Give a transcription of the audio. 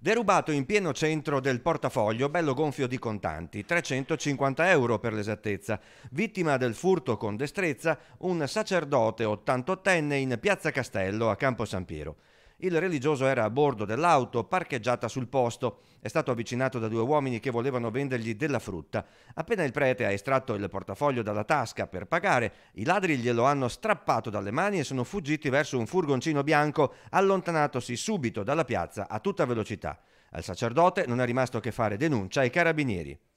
Derubato in pieno centro del portafoglio, bello gonfio di contanti, 350 euro per l'esattezza. Vittima del furto con destrezza, un sacerdote 88enne in piazza Castello a Campo San Piero. Il religioso era a bordo dell'auto parcheggiata sul posto. È stato avvicinato da due uomini che volevano vendergli della frutta. Appena il prete ha estratto il portafoglio dalla tasca per pagare, i ladri glielo hanno strappato dalle mani e sono fuggiti verso un furgoncino bianco, allontanatosi subito dalla piazza a tutta velocità. Al sacerdote non è rimasto che fare denuncia ai carabinieri.